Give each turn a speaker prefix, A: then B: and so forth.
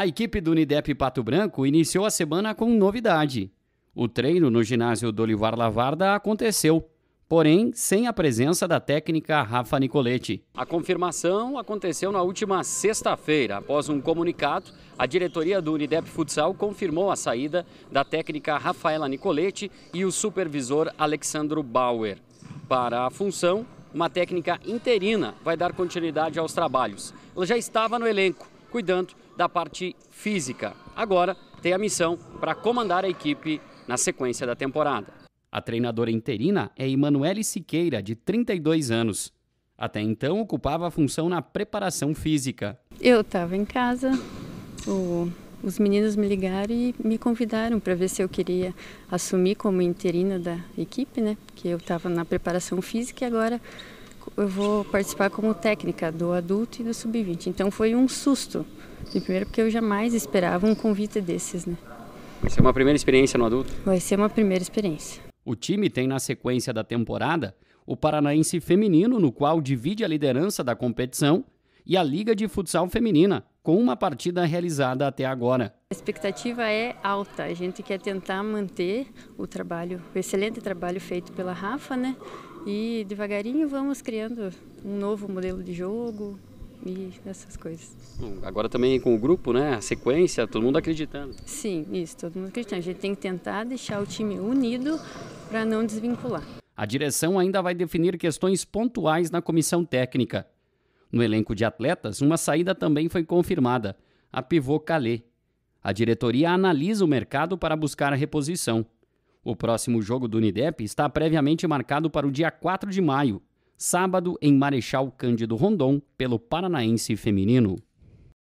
A: A equipe do Unidep Pato Branco iniciou a semana com novidade. O treino no ginásio do Olivar Lavarda aconteceu, porém sem a presença da técnica Rafa Nicoletti. A confirmação aconteceu na última sexta-feira. Após um comunicado, a diretoria do Unidep Futsal confirmou a saída da técnica Rafaela Nicoletti e o supervisor Alexandro Bauer. Para a função, uma técnica interina vai dar continuidade aos trabalhos. Ela já estava no elenco, cuidando da parte física. Agora tem a missão para comandar a equipe na sequência da temporada. A treinadora interina é Emanuele Siqueira, de 32 anos. Até então ocupava a função na preparação física.
B: Eu estava em casa, o, os meninos me ligaram e me convidaram para ver se eu queria assumir como interina da equipe, né? Porque eu estava na preparação física e agora eu vou participar como técnica do adulto e do sub-20. Então foi um susto, de primeiro porque eu jamais esperava um convite desses, né?
A: Vai ser uma primeira experiência no adulto?
B: Vai ser uma primeira experiência.
A: O time tem na sequência da temporada o paranaense feminino, no qual divide a liderança da competição, e a Liga de Futsal Feminina, com uma partida realizada até agora.
B: A expectativa é alta, a gente quer tentar manter o trabalho, o excelente trabalho feito pela Rafa, né? E devagarinho vamos criando um novo modelo de jogo, e essas coisas.
A: Agora também com o grupo, né? A sequência, todo mundo acreditando.
B: Sim, isso, todo mundo acreditando. A gente tem que tentar deixar o time unido para não desvincular.
A: A direção ainda vai definir questões pontuais na comissão técnica. No elenco de atletas, uma saída também foi confirmada, a pivô Calais. A diretoria analisa o mercado para buscar a reposição. O próximo jogo do Unidep está previamente marcado para o dia 4 de maio, sábado, em Marechal Cândido Rondon, pelo Paranaense Feminino.